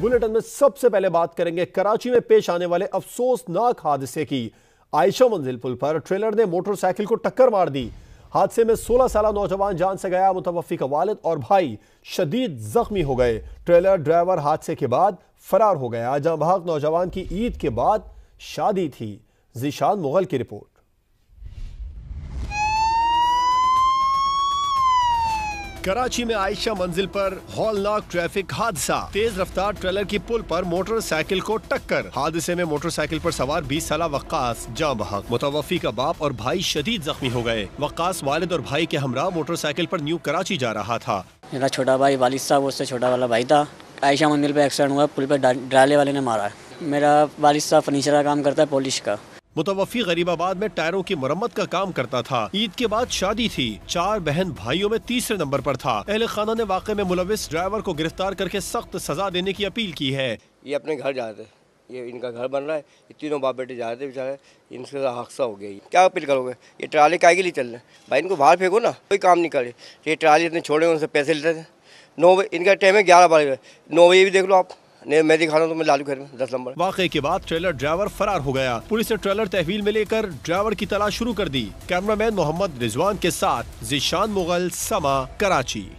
bulletin में सबसे पहले बात करेंगे कराची में पेश आने वाले अफसोसनाक हादसे की आयशा मंजिल पुल पर ट्रेलर ने मोटरसाइकिल को टक्कर मार दी हादसे में 16 साल नौजवान जान से गया मुतवफी का वालिद और भाई शदीद जख्मी हो गए ट्रेलर ड्राइवर हादसे के बाद फरार हो गया जहां भाग नौजवान की ईद के बाद शादी थी जीशान मुगल की रिपोर्ट कराची में आयशा मंजिल पर हॉलनाक ट्रैफिक हादसा तेज रफ्तार ट्रेलर की पुल पर मोटरसाइकिल को टक्कर हादसे में मोटरसाइकिल पर सवार 20 साल वक्कास जाम बहा मुतवफी का बाप और भाई शदीद जख्मी हो गए वक्कास वालिद और भाई के हमरा मोटरसाइकिल पर न्यू कराची जा रहा था मेरा छोटा भाई वालिद साहब उससे छोटा वाला भाई था आयशा मंदिर पर एक्सीडेंट हुआ पुल पर ड्राले वाले ने मारा मेरा वालिद साहब फर्नीचर का काम करता है पॉलिश का मुतवफी गरीबाबाद में टायरों की मरम्मत का काम करता था ईद के बाद शादी थी चार बहन भाइयों में तीसरे नंबर पर था अहल खाना ने वाकई में मुलविस ड्राइवर को गिरफ्तार करके सख्त सजा देने की अपील की है ये अपने घर जाते ये इनका घर बन रहा है ये तीनों बाप बेटे जा रहे थे बेचारे इनसे हादसा हो गया क्या अपील करोगे ये ट्राली का लिए चल रहे भाई इनको बाहर फेंको ना कोई काम नहीं करे ये ट्राली इतने छोड़े उनसे पैसे लेते थे नौ इनका टाइम है ग्यारह बारह नौ बजे भी देख लो आप नहीं मैं दिखा रहा हूँ तो मैं लालू घर में दस नंबर वाकई के बाद ट्रेलर ड्राइवर फरार हो गया पुलिस ने ट्रेलर तहवील में लेकर ड्राइवर की तलाश शुरू कर दी कैमरामैन मोहम्मद रिजवान के साथ जीशान मुगल समा कराची